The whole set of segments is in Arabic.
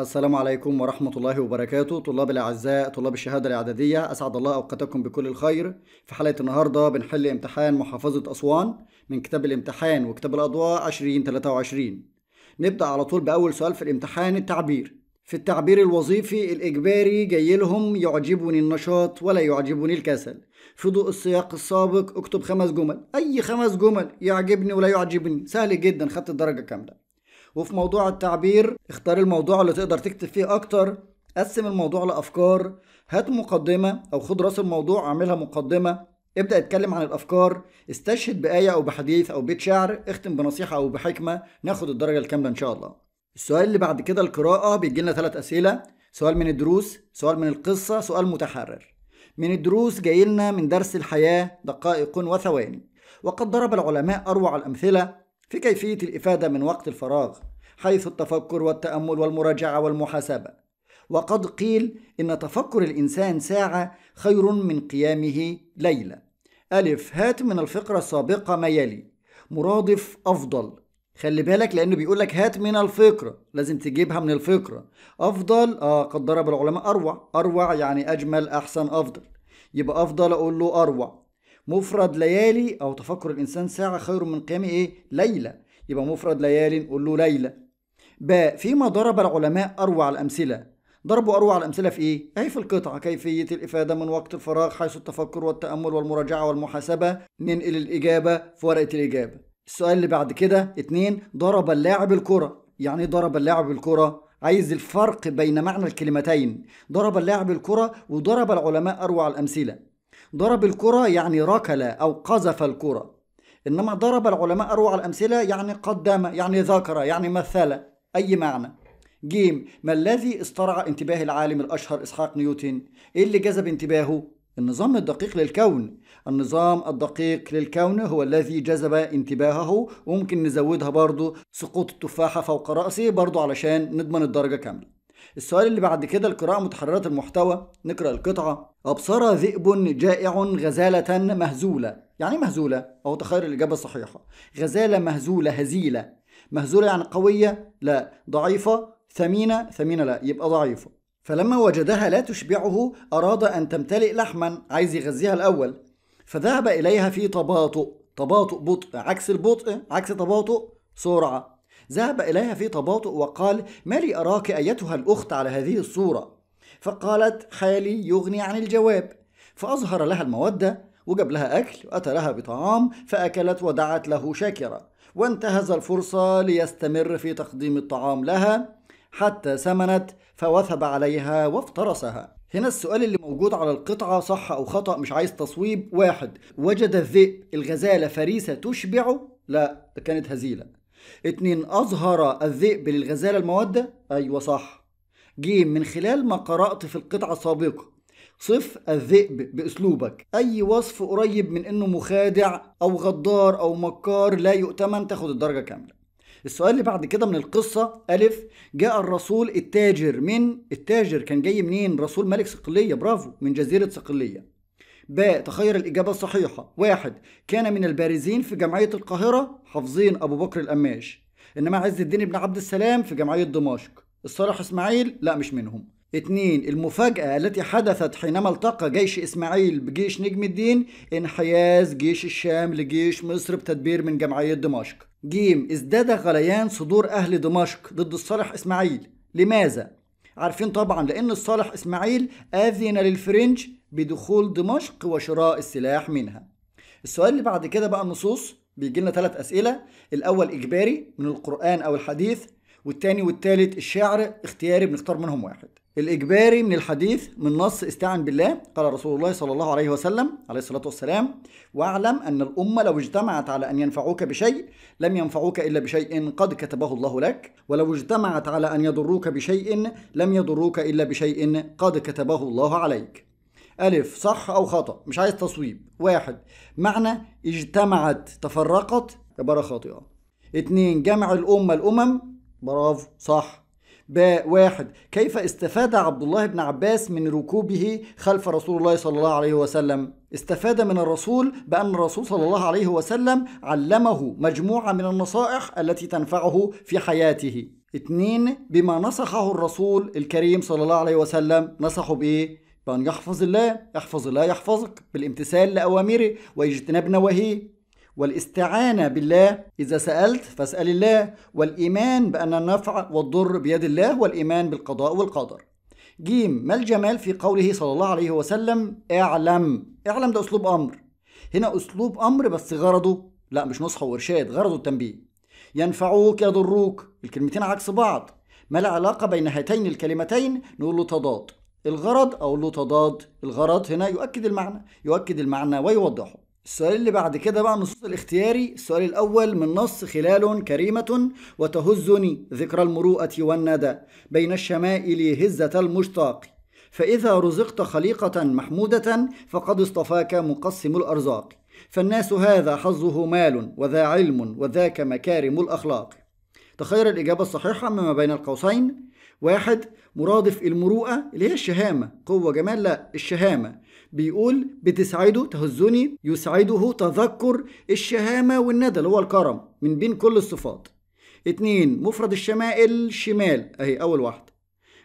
السلام عليكم ورحمة الله وبركاته طلاب الأعزاء طلاب الشهادة الإعدادية أسعد الله أوقاتكم بكل الخير في حلقة النهاردة بنحل امتحان محافظة أسوان من كتاب الامتحان وكتاب الأضواء 2023 نبدأ على طول بأول سؤال في الامتحان التعبير في التعبير الوظيفي الإجباري جاي لهم يعجبني النشاط ولا يعجبني الكسل في ضوء السياق السابق اكتب خمس جمل أي خمس جمل يعجبني ولا يعجبني سهل جدا خدت الدرجة كاملة وفي موضوع التعبير اختار الموضوع اللي تقدر تكتب فيه أكتر قسم الموضوع لأفكار هات مقدمة أو خد رأس الموضوع اعملها مقدمة ابدأ اتكلم عن الأفكار استشهد بآية أو بحديث أو بيت شعر اختم بنصيحة أو بحكمة ناخد الدرجة الكاملة إن شاء الله السؤال اللي بعد كده القراءة بيجي لنا ثلاث أسئلة سؤال من الدروس سؤال من القصة سؤال متحرر من الدروس جاي لنا من درس الحياة دقائق وثواني وقد ضرب العلماء أروع الأمثلة في كيفية الإفادة من وقت الفراغ حيث التفكر والتأمل والمراجعة والمحاسبة وقد قيل إن تفكر الإنسان ساعة خير من قيامه ليلة ألف هات من الفقرة السابقة ما يلي مرادف أفضل خلي بالك لأنه بيقول لك هات من الفقرة لازم تجيبها من الفقرة أفضل آه قد ضرب العلماء أروع أروع يعني أجمل أحسن أفضل يبقى أفضل أقول له أروع مفرد ليالي أو تفكر الإنسان ساعة خير من قيام إيه ليلة يبقى مفرد ليالي نقول له ليلة ب فيما ضرب العلماء أروع الأمثلة ضربوا أروع الأمثلة في إيه؟ أهي في القطعة كيفية الإفادة من وقت الفراغ حيث التفكر والتأمل والمراجعة والمحاسبة ننقل الإجابة في ورقة الإجابة السؤال اللي بعد كده اتنين ضرب اللاعب الكرة يعني إيه ضرب اللاعب الكرة عايز الفرق بين معنى الكلمتين ضرب اللاعب الكرة وضرب العلماء أروع الأمثلة ضرب الكرة يعني ركل أو قذف الكرة إنما ضرب العلماء أروع الأمثلة يعني قدم يعني ذكر يعني مثل أي معنى جيم ما الذي استرعى انتباه العالم الأشهر إسحاق نيوتن؟ إيه اللي جذب انتباهه؟ النظام الدقيق للكون النظام الدقيق للكون هو الذي جذب انتباهه وممكن نزودها برضو سقوط التفاحة فوق رأسي برضو علشان نضمن الدرجة كاملة السؤال اللي بعد كده القراءة متحررة المحتوى نقرأ القطعة أبصر ذئب جائع غزالة مهزولة يعني إيه مهزولة أو تخير الإجابة الصحيحة غزالة مهزولة هزيلة مهزولة يعني قوية لا ضعيفة ثمينة ثمينة لا يبقى ضعيفة فلما وجدها لا تشبعه أراد أن تمتلئ لحما عايز يغذيها الأول فذهب إليها في تباطؤ تباطؤ بطء عكس البطء عكس تباطؤ سرعة ذهب إليها في تباطؤ وقال ما لي أراك أيتها الأخت على هذه الصورة فقالت خالي يغني عن الجواب فأظهر لها المودة وجاب لها أكل وأتى لها بطعام فأكلت ودعت له شاكرة وانتهز الفرصة ليستمر في تقديم الطعام لها حتى سمنت فوثب عليها وافترسها هنا السؤال اللي موجود على القطعة صح أو خطأ مش عايز تصويب واحد وجد الذئب الغزالة فريسة تشبعه لا كانت هزيلة اتنين أظهر الذئب للغزالة المودة أيوة صح ج من خلال ما قرأت في القطعة السابقة صف الذئب بأسلوبك أي وصف قريب من إنه مخادع أو غدار أو مكار لا يؤتمن تاخد الدرجة كاملة السؤال اللي بعد كده من القصة ألف جاء الرسول التاجر من التاجر كان جاي منين رسول ملك صقلية برافو من جزيرة صقلية ب تخير الإجابة الصحيحة واحد كان من البارزين في جمعية القاهرة حافظين أبو بكر القماش إنما عز الدين بن عبد السلام في جمعية دمشق الصالح إسماعيل لا مش منهم اثنين المفاجأة التي حدثت حينما التقى جيش إسماعيل بجيش نجم الدين انحياز جيش الشام لجيش مصر بتدبير من جمعية دمشق جيم ازداد غليان صدور أهل دمشق ضد الصالح إسماعيل لماذا؟ عارفين طبعا لأن الصالح إسماعيل آذن للفرنج بدخول دمشق وشراء السلاح منها السؤال اللي بعد كده بقى النصوص بيجي لنا ثلاث أسئلة الأول إجباري من القرآن أو الحديث والتاني والتالت الشعر اختياري بنختار منهم واحد الإجباري من الحديث من نص استعن بالله قال رسول الله صلى الله عليه وسلم عليه الصلاة والسلام واعلم أن الأمة لو اجتمعت على أن ينفعوك بشيء لم ينفعوك إلا بشيء قد كتبه الله لك ولو اجتمعت على أن يضروك بشيء لم يضروك إلا بشيء قد كتبه الله عليك ألف صح أو خطأ مش عايز تصويب واحد معنى اجتمعت تفرقت عبارة خاطئة اتنين جمع الأمة الأمم برافو صح باء واحد كيف استفاد عبد الله بن عباس من ركوبه خلف رسول الله صلى الله عليه وسلم استفاد من الرسول بأن الرسول صلى الله عليه وسلم علمه مجموعة من النصائح التي تنفعه في حياته اتنين بما نصحه الرسول الكريم صلى الله عليه وسلم نصحه بإيه؟ بأن يحفظ الله احفظ الله يحفظك بالامتثال لأوامره واجتناب نواهيه والاستعانة بالله إذا سألت فاسأل الله والإيمان بأن النفع والضر بيد الله والإيمان بالقضاء والقدر جيم ما الجمال في قوله صلى الله عليه وسلم اعلم اعلم ده أسلوب أمر هنا أسلوب أمر بس غرضه لا مش نصح وإرشاد غرضه التنبيه ينفعوك يضروك الكلمتين عكس بعض ما العلاقة بين هاتين الكلمتين نقول له تضاد الغرض او له تضاد الغرض هنا يؤكد المعنى يؤكد المعنى ويوضحه السؤال اللي بعد كده بقى النصوص الاختياري السؤال الأول من نص خلال كريمة وتهزني ذكرى المروءة والندى بين الشمائل هزة المشتاق فإذا رزقت خليقة محمودة فقد اصطفاك مقسم الأرزاق فالناس هذا حظه مال وذا علم وذاك مكارم الأخلاق تخير الإجابة الصحيحة مما بين القوسين واحد مرادف المروءة اللي هي الشهامة قوة جمال لا الشهامة بيقول بتسعده تهزني يسعده تذكر الشهامة والندى اللي هو الكرم من بين كل الصفات اتنين مفرد الشمائل شمال اهي اول واحدة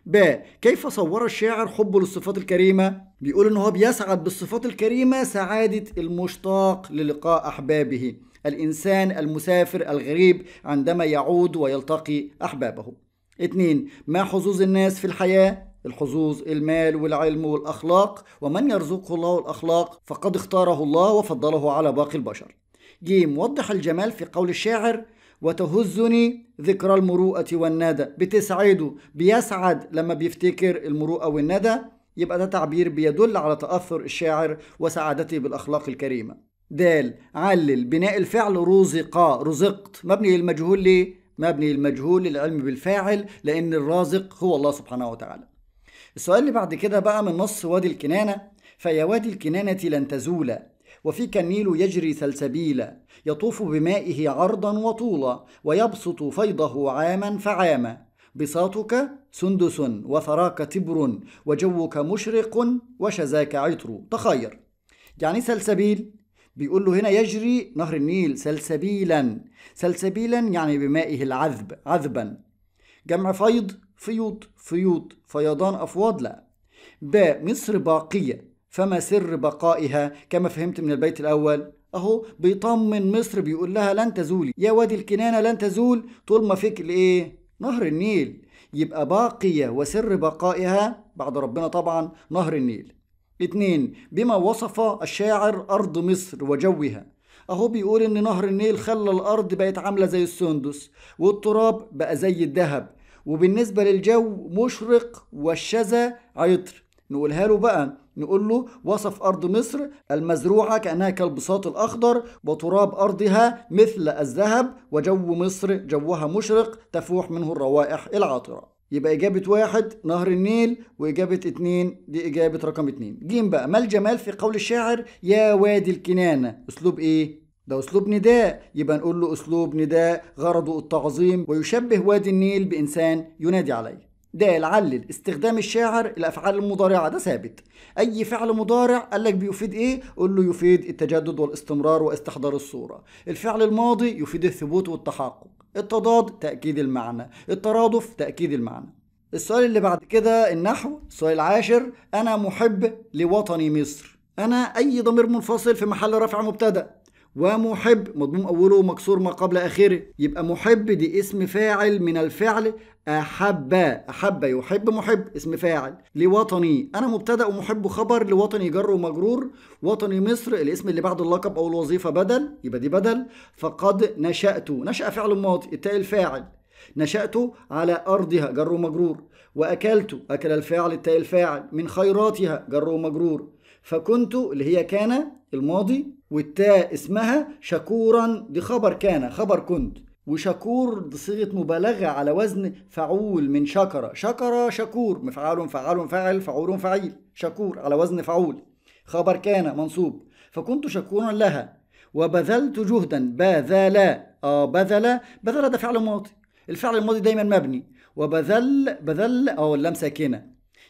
ب كيف صور الشاعر حبه للصفات الكريمة بيقول ان هو بيسعد بالصفات الكريمة سعادة المشتاق للقاء أحبابه الإنسان المسافر الغريب عندما يعود ويلتقي أحبابه اتنين ما حظوظ الناس في الحياة الحظوظ المال والعلم والأخلاق ومن يرزقه الله الأخلاق فقد اختاره الله وفضله على باقي البشر جيم وضح الجمال في قول الشاعر وتهزني ذكرى المروءة والندى بتسعده بيسعد لما بيفتكر المروءة والندى يبقى ده تعبير بيدل على تأثر الشاعر وسعادته بالأخلاق الكريمة دال علل بناء الفعل رزق رزقت مبني المجهول ليه مبني المجهول للعلم بالفاعل لأن الرازق هو الله سبحانه وتعالى السؤال اللي بعد كده بقى من نص وادي الكنانة فيا وادي الكنانة لن تزول وفيك النيل يجري سلسبيلا يطوف بمائه عرضا وطولا ويبسط فيضه عاما فعاما بساطك سندس وثراك تبر وجوك مشرق وشذاك عطر تخير يعني سلسبيل بيقول له هنا يجري نهر النيل سلسبيلا سلسبيلا يعني بمائه العذب عذبا جمع فيض فيوط فيوط فيضان أفواض لا ب مصر باقية فما سر بقائها كما فهمت من البيت الأول أهو بيطمن مصر بيقول لها لن تزولي يا وادي الكنانة لن تزول طول ما فيك الإيه نهر النيل يبقى باقية وسر بقائها بعد ربنا طبعا نهر النيل اتنين بما وصف الشاعر أرض مصر وجوها أهو بيقول إن نهر النيل خلى الأرض بقت عاملة زي السندس والتراب بقى زي الذهب وبالنسبة للجو مشرق والشذا عطر نقولها له بقى نقول له وصف أرض مصر المزروعة كأنها كالبساط الأخضر وتراب أرضها مثل الذهب وجو مصر جوها مشرق تفوح منه الروائح العاطرة يبقى إجابة واحد نهر النيل وإجابة اتنين دي إجابة رقم اتنين جيم بقى ما الجمال في قول الشاعر يا وادي الكنانة أسلوب إيه؟ ده أسلوب نداء يبقى نقول له أسلوب نداء غرضه التعظيم ويشبه وادي النيل بإنسان ينادي عليه ده العلل استخدام الشاعر الأفعال المضارعة ده ثابت أي فعل مضارع قال لك بيفيد إيه قول له يفيد التجدد والاستمرار واستحضار الصورة الفعل الماضي يفيد الثبوت والتحقق التضاد تأكيد المعنى الترادف تأكيد المعنى السؤال اللي بعد كده النحو السؤال العاشر أنا محب لوطني مصر أنا أي ضمير منفصل في محل رفع مبتدأ ومحب مضموم أوله مكسور ما قبل آخره يبقى محب دي اسم فاعل من الفعل أحب أحب يحب محب اسم فاعل لوطني أنا مبتدأ ومحب خبر لوطني جر ومجرور وطني مصر الاسم اللي بعد اللقب أو الوظيفة بدل يبقى دي بدل فقد نشأت نشأ فعل ماضي التاء الفاعل نشأت على أرضها جر ومجرور وأكلت أكل الفاعل التاء الفاعل من خيراتها جر ومجرور فكنت اللي هي كان الماضي والتاء اسمها شكورا دي خبر كان خبر كنت وشكور دي صيغة مبالغة على وزن فعول من شكر شكر شكور مفعال فعال فعل فعول فعيل شكور على وزن فعول خبر كان منصوب فكنت شكورا لها وبذلت جهدا بذل آه بذل بذل ده فعل ماضي الفعل الماضي دايما مبني وبذل بذل اه اللام ساكنه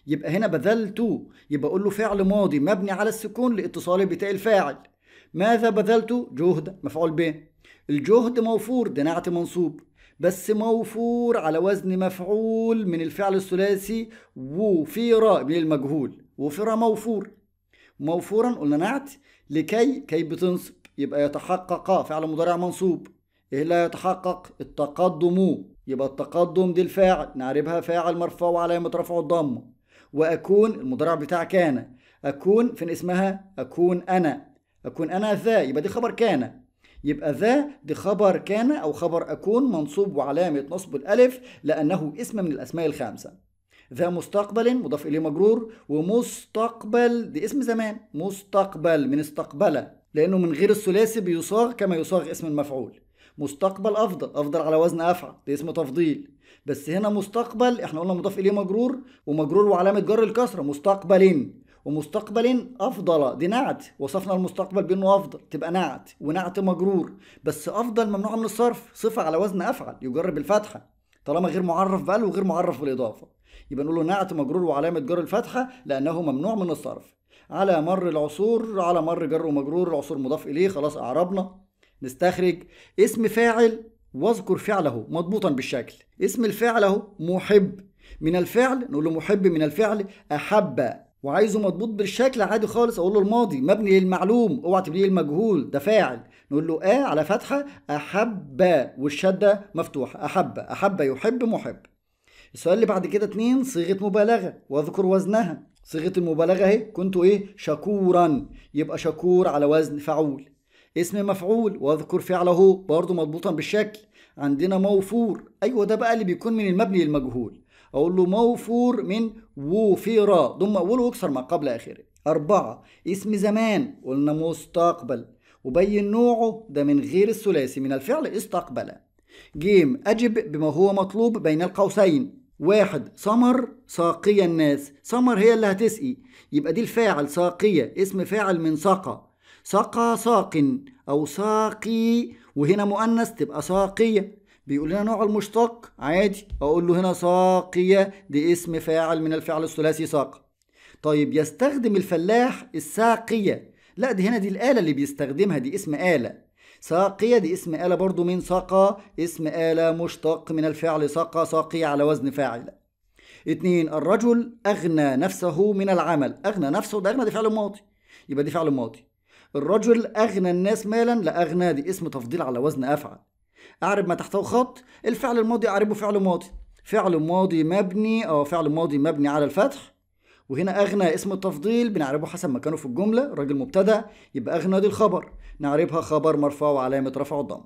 يبقى هنا بذلت يبقى اقول له فعل ماضي مبني على السكون لاتصاله بتاء الفاعل ماذا بذلت جهد مفعول به الجهد موفور ده نعت منصوب بس موفور على وزن مفعول من الفعل الثلاثي وفيرا من المجهول وفيرا موفور موفورا قلنا نعت لكي كي بتنصب يبقى يتحقق فعل مضارع منصوب ايه لا يتحقق التقدم يبقى التقدم دي الفاعل نعربها فاعل مرفوع وعلامة رفعه الضمه واكون المضارع بتاع كان اكون فين اسمها اكون انا أكون أنا ذا يبقى دي خبر كان يبقى ذا دي خبر كان أو خبر أكون منصوب وعلامة نصب الألف لأنه اسم من الأسماء الخمسة ذا مستقبل مضاف إليه مجرور ومستقبل دي اسم زمان مستقبل من استقبل لأنه من غير الثلاثي بيصاغ كما يصاغ اسم المفعول مستقبل أفضل أفضل على وزن أفعل ده اسم تفضيل بس هنا مستقبل احنا قلنا مضاف إليه مجرور ومجرور وعلامة جر الكسرة مستقبلين ومستقبل افضل دي نعت وصفنا المستقبل بانه افضل تبقى نعت ونعت مجرور بس افضل ممنوع من الصرف صفه على وزن افعل يجر بالفتحه طالما غير معرف بقى وغير معرف بالاضافه يبقى نقول له نعت مجرور وعلامه جر الفتحه لانه ممنوع من الصرف على مر العصور على مر جر ومجرور العصور مضاف اليه خلاص اعربنا نستخرج اسم فاعل واذكر فعله مضبوطا بالشكل اسم الفعل اهو محب من الفعل نقول له محب من الفعل احب وعايزه مضبوط بالشكل عادي خالص اقول له الماضي مبني للمعلوم اوعى تبنيه للمجهول ده فاعل نقول له اه على فتحه احب والشده مفتوحه احب احب يحب محب السؤال اللي بعد كده اتنين صيغه مبالغه واذكر وزنها صيغه المبالغه اهي كنت ايه شكورا يبقى شكور على وزن فعول اسم مفعول واذكر فعله برضه مضبوطا بالشكل عندنا موفور ايوه ده بقى اللي بيكون من المبني للمجهول اقول له موفور من وفيرا ضم اوله واكسر ما قبل اخره أربعة اسم زمان قلنا مستقبل وبين نوعه ده من غير الثلاثي من الفعل استقبل جيم أجب بما هو مطلوب بين القوسين واحد سمر ساقية الناس سمر هي اللي هتسقي يبقى دي الفاعل ساقية اسم فاعل من سقى سقى ساق أو ساقي وهنا مؤنث تبقى ساقية بيقول لنا نوع المشتق عادي اقول له هنا ساقية دي اسم فاعل من الفعل الثلاثي ساق طيب يستخدم الفلاح الساقية لا دي هنا دي الآلة اللي بيستخدمها دي اسم آلة ساقية دي اسم آلة برضو من ساقة اسم آلة مشتق من الفعل ساقة ساقية على وزن فاعل اتنين الرجل أغنى نفسه من العمل أغنى نفسه ده أغنى دي فعل ماضي يبقى دي فعل ماضي الرجل أغنى الناس مالا لأغنى دي اسم تفضيل على وزن أفعل أعرب ما تحته خط الفعل الماضي أعربه فعل ماضي فعل ماضي مبني أو فعل ماضي مبني على الفتح وهنا أغنى اسم التفضيل بنعربه حسب مكانه في الجملة راجل مبتدأ يبقى أغنى دي الخبر نعربها خبر مرفوع وعلامة رفع الضم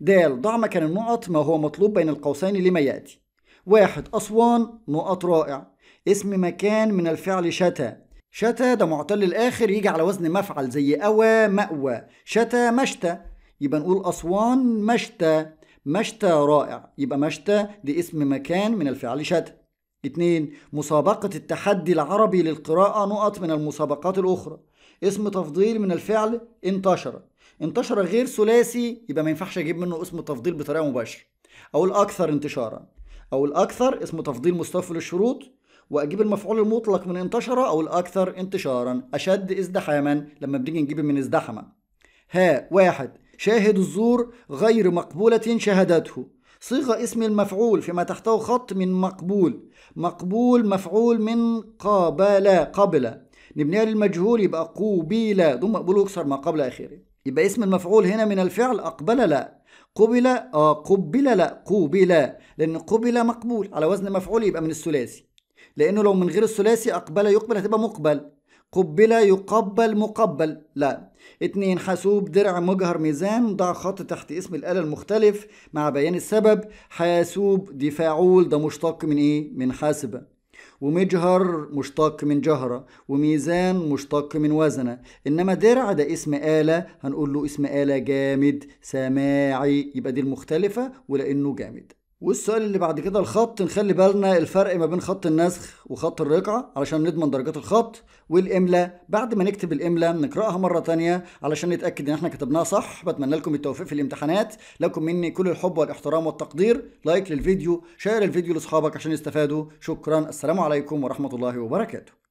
د ضع مكان النقط ما هو مطلوب بين القوسين لما يأتي واحد أسوان نقط رائع اسم مكان من الفعل شتى شتى ده معتل الآخر يجي على وزن مفعل زي أوى مأوى شتى مشتى يبقى نقول أسوان مشتى مشتى رائع يبقى مشتى دي اسم مكان من الفعل شتى اتنين مسابقة التحدي العربي للقراءة نقط من المسابقات الأخرى اسم تفضيل من الفعل انتشر انتشر غير ثلاثي يبقى ما ينفعش أجيب منه اسم تفضيل بطريقة مباشرة أو الأكثر انتشارا أو الأكثر اسم تفضيل مستوفى للشروط واجيب المفعول المطلق من انتشر او الاكثر انتشارا اشد ازدحاما لما بنيجي نجيب من ازدحم ها واحد شاهد الزور غير مقبولة شهادته صيغة اسم المفعول فيما تحته خط من مقبول مقبول مفعول من قابل قبل نبنيها للمجهول يبقى قوبيل ضم مقبول يكسر ما قبل آخره يبقى اسم المفعول هنا من الفعل أقبل لا قبل آه قبل لا قوبل لأن قبل مقبول على وزن مفعول يبقى من الثلاثي لأنه لو من غير الثلاثي أقبل يقبل هتبقى مقبل قبلة يقبل مقبل لا اتنين حاسوب درع مجهر ميزان ضع خط تحت اسم الآلة المختلف مع بيان السبب حاسوب دي فاعول ده مشتق من ايه من حاسبة ومجهر مشتق من جهرة وميزان مشتق من وزنة إنما درع ده اسم آلة هنقول له اسم آلة جامد سماعي يبقى دي المختلفة ولأنه جامد والسؤال اللي بعد كده الخط نخلي بالنا الفرق ما بين خط النسخ وخط الرقعة علشان نضمن درجات الخط والإملاء بعد ما نكتب الإملاء نقرأها مرة تانية علشان نتأكد إن إحنا كتبناها صح بتمنى لكم التوفيق في الامتحانات لكم مني كل الحب والاحترام والتقدير لايك للفيديو شير الفيديو لأصحابك عشان يستفادوا شكرا السلام عليكم ورحمة الله وبركاته